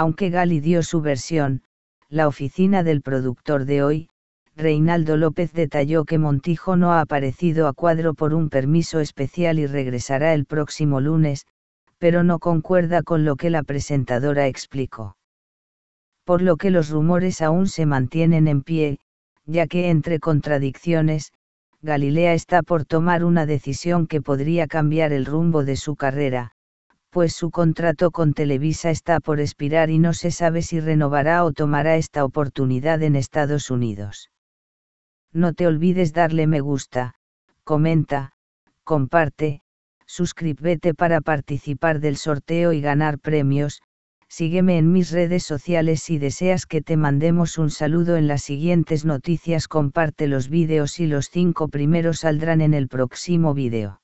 Aunque Gali dio su versión, la oficina del productor de hoy, Reinaldo López detalló que Montijo no ha aparecido a cuadro por un permiso especial y regresará el próximo lunes, pero no concuerda con lo que la presentadora explicó. Por lo que los rumores aún se mantienen en pie, ya que entre contradicciones, Galilea está por tomar una decisión que podría cambiar el rumbo de su carrera, pues su contrato con Televisa está por expirar y no se sabe si renovará o tomará esta oportunidad en Estados Unidos. No te olvides darle me gusta, comenta, comparte, suscríbete para participar del sorteo y ganar premios, sígueme en mis redes sociales si deseas que te mandemos un saludo en las siguientes noticias comparte los vídeos y los cinco primeros saldrán en el próximo vídeo.